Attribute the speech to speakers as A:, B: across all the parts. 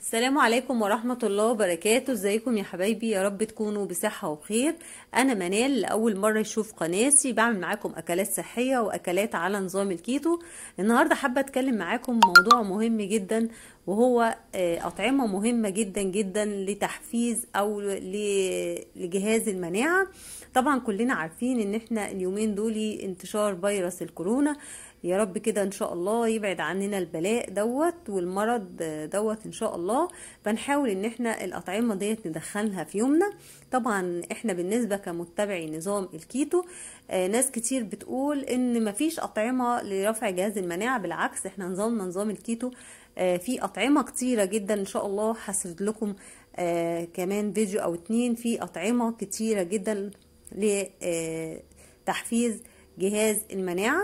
A: السلام عليكم ورحمة الله وبركاته ازيكم يا حبايبي يا رب تكونوا بصحة وخير انا منال لأول مرة يشوف قناتي بعمل معاكم اكلات صحية واكلات على نظام الكيتو النهاردة حابة اتكلم معاكم موضوع مهم جدا وهو آه، اطعمة مهمة جدا جدا لتحفيز او لجهاز المناعة طبعا كلنا عارفين ان احنا اليومين دول انتشار فيروس الكورونا يا رب كده ان شاء الله يبعد عننا البلاء دوت والمرض دوت ان شاء الله فنحاول ان احنا الاطعمه ديت ندخلها في يومنا طبعا احنا بالنسبه كمتبعي نظام الكيتو آه ناس كتير بتقول ان مفيش اطعمه لرفع جهاز المناعه بالعكس احنا نظامنا نظام الكيتو آه في اطعمه كتيره جدا ان شاء الله هسرد لكم آه كمان فيديو او اتنين في اطعمه كتيره جدا لتحفيز جهاز المناعة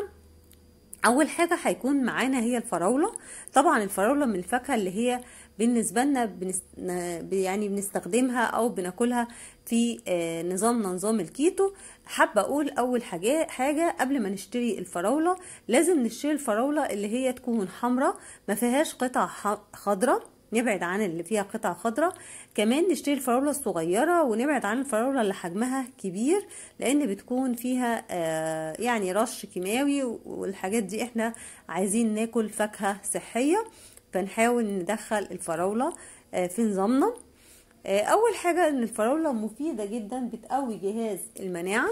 A: اول حاجه هيكون معانا هي الفراوله طبعا الفراوله من الفاكهه اللي هي بالنسبه لنا بنست... يعني بنستخدمها او بناكلها في آه، نظامنا نظام الكيتو حابه اقول اول حاجه حاجه قبل ما نشتري الفراوله لازم نشتري الفراوله اللي هي تكون حمراء ما فيهاش قطع خضراء نبعد عن اللي فيها قطع خضراء كمان نشتري الفراولة الصغيرة ونبعد عن الفراولة اللي حجمها كبير لان بتكون فيها آه، يعني رش كيماوي والحاجات دي احنا عايزين ناكل فاكهة صحية فنحاول ندخل الفراولة آه، في نظامنا آه، اول حاجة ان الفراولة مفيدة جدا بتقوي جهاز المناعة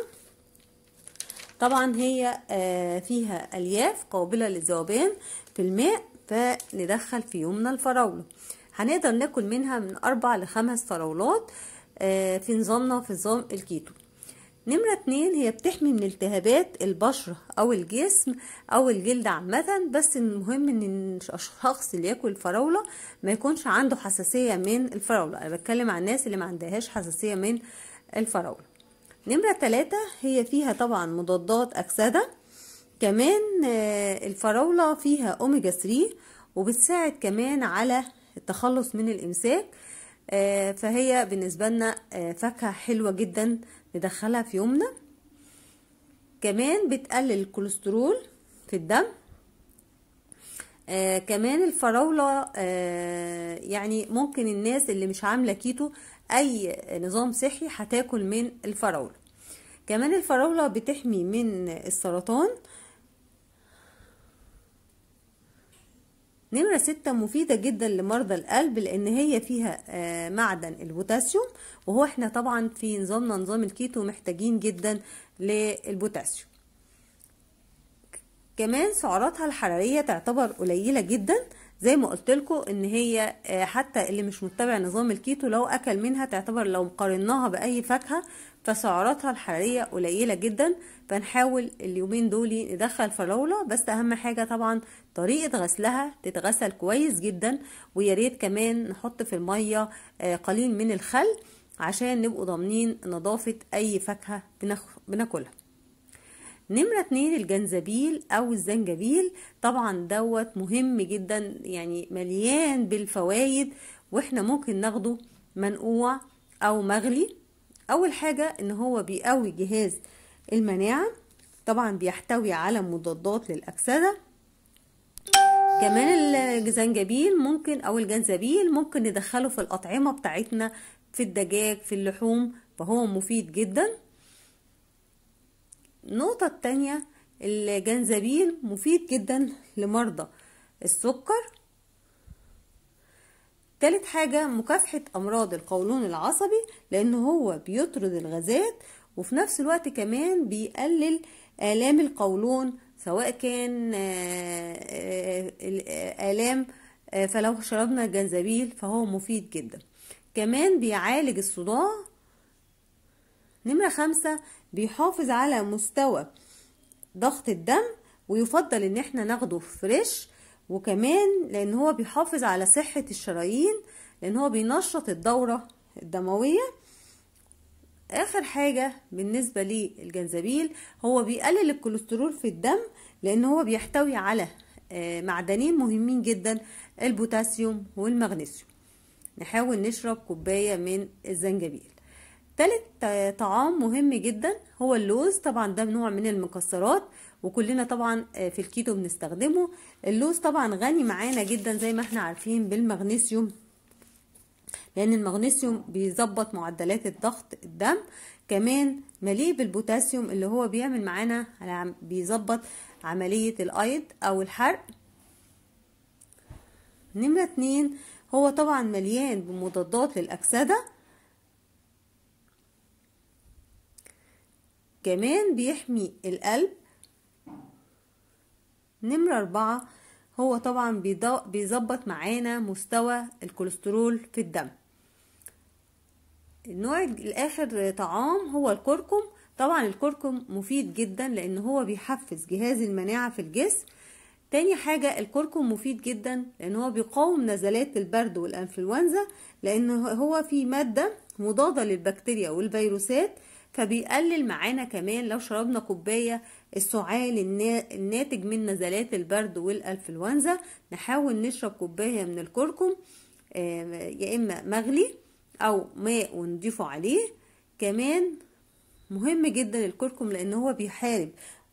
A: طبعا هي فيها الياف قابلة للذوبان في الماء فندخل في يومنا الفراولة هنقدر ناكل منها من أربع لخمس فراولات آه، في نظامنا في نظام الكيتو نمرة اتنين هي بتحمي من التهابات البشرة أو الجسم أو الجلد عامة بس المهم إن الشخص اللي ياكل الفراولة ما يكونش عنده حساسية من الفراولة أنا بتكلم عن الناس اللي ما عندهاش حساسية من الفراولة نمرة تلاتة هي فيها طبعا مضادات أكسدة كمان آه، الفراولة فيها أوميجا 3 وبتساعد كمان على التخلص من الإمساك آه، فهي بالنسبة لنا آه، فاكهة حلوة جدا ندخلها في يومنا كمان بتقلل الكوليسترول في الدم آه كمان الفراولة آه يعني ممكن الناس اللي مش عاملة كيتو أي نظام صحي هتاكل من الفراولة كمان الفراولة بتحمي من السرطان نمرة ستة مفيدة جدا لمرضى القلب لأن هي فيها آه، معدن البوتاسيوم وهو احنا طبعا في نظامنا نظام الكيتو محتاجين جدا للبوتاسيوم كمان سعراتها الحرارية تعتبر قليلة جدا زي ما قلت لكم ان هي آه، حتى اللي مش متبع نظام الكيتو لو اكل منها تعتبر لو قارناها باي فاكهه فسعراتها الحراريه قليله جدا فنحاول اليومين دول ندخل فراوله بس اهم حاجه طبعا طريقه غسلها تتغسل كويس جدا وياريت كمان نحط في الميه آه، قليل من الخل عشان نبقوا ضامنين نظافه اي فاكهه بناكلها نمرة اتنين الجنزبيل او الزنجبيل طبعا دوت مهم جدا يعني مليان بالفوايد واحنا ممكن ناخده منقوع او مغلي اول حاجة ان هو بيقوي جهاز المناعة طبعا بيحتوي على مضادات للاكسدة كمان الزنجبيل ممكن او الجنزبيل ممكن ندخله في الاطعمة بتاعتنا في الدجاج في اللحوم فهو مفيد جدا النقطة التانية الجنزبيل مفيد جدا لمرضى السكر تالت حاجة مكافحة أمراض القولون العصبي لأن هو بيطرد الغازات وفي نفس الوقت كمان بيقلل آلام القولون سواء كان آه، آه، آه، آلام فلو شربنا الجنزبيل فهو مفيد جدا كمان بيعالج الصداع نمرة خمسة بيحافظ على مستوى ضغط الدم ويفضل ان احنا ناخده فريش وكمان لان هو بيحافظ على صحة الشرايين لان هو بينشط الدورة الدموية اخر حاجة بالنسبة للجنزبيل هو بيقلل الكوليسترول في الدم لان هو بيحتوي على آه، معدنين مهمين جدا البوتاسيوم والمغنيسيوم نحاول نشرب كوباية من الزنجبيل تالت طعام مهم جدا هو اللوز طبعا ده نوع من المكسرات وكلنا طبعا آه، في الكيتو بنستخدمه اللوز طبعا غني معانا جدا زي ما احنا عارفين بالمغنيسيوم لان المغنيسيوم بيظبط معدلات الضغط الدم كمان مليء بالبوتاسيوم اللي هو بيعمل معانا بيظبط عملية الايض او الحرق نمرة اتنين هو طبعا مليان بمضادات للأكسدة كمان بيحمي القلب نمرة أربعة هو طبعا بيظبط معانا مستوى الكوليسترول في الدم النوع الآخر طعام هو الكركم طبعا الكركم مفيد جدا لأن هو بيحفز جهاز المناعة في الجسم تاني حاجة الكركم مفيد جدا لأن هو بيقاوم نزلات البرد والأنفلونزا لأن هو فيه مادة مضادة للبكتيريا والفيروسات فبيقلل معانا كمان لو شربنا كوباية السعال الناتج من نزلات البرد والانفلونزا نحاول نشرب كوباية من الكركم يا إما مغلي أو ماء ونضيفه عليه كمان مهم جدا الكركم لأن هو بيحارب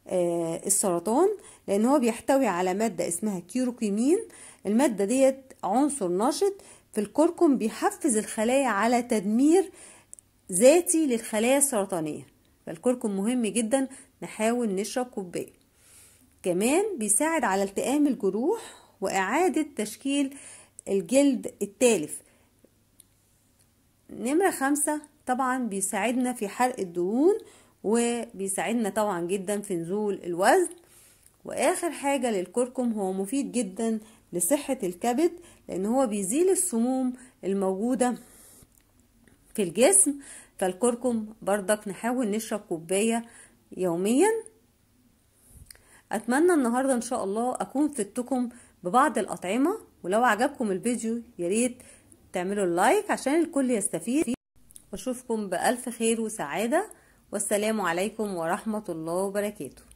A: آه، السرطان لأن هو بيحتوي على مادة اسمها كيروكيمين المادة ديت عنصر نشط في الكركم بيحفز الخلايا على تدمير ذاتي للخلايا السرطانية فالكركم مهم جدا نحاول نشرب كوباية كمان بيساعد على التئام الجروح وإعادة تشكيل الجلد التالف نمرة خمسة طبعا بيساعدنا في حرق الدهون وبيساعدنا طبعا جدا في نزول الوزن واخر حاجة للكركم هو مفيد جدا لصحة الكبد لان هو بيزيل السموم الموجودة في الجسم فالكركم بردك نحاول نشرب كوباية يوميا أتمنى النهاردة إن شاء الله أكون فدتكم ببعض الأطعمة ولو عجبكم الفيديو ياريت تعملوا اللايك عشان الكل يستفيد واشوفكم بألف خير وسعادة والسلام عليكم ورحمة الله وبركاته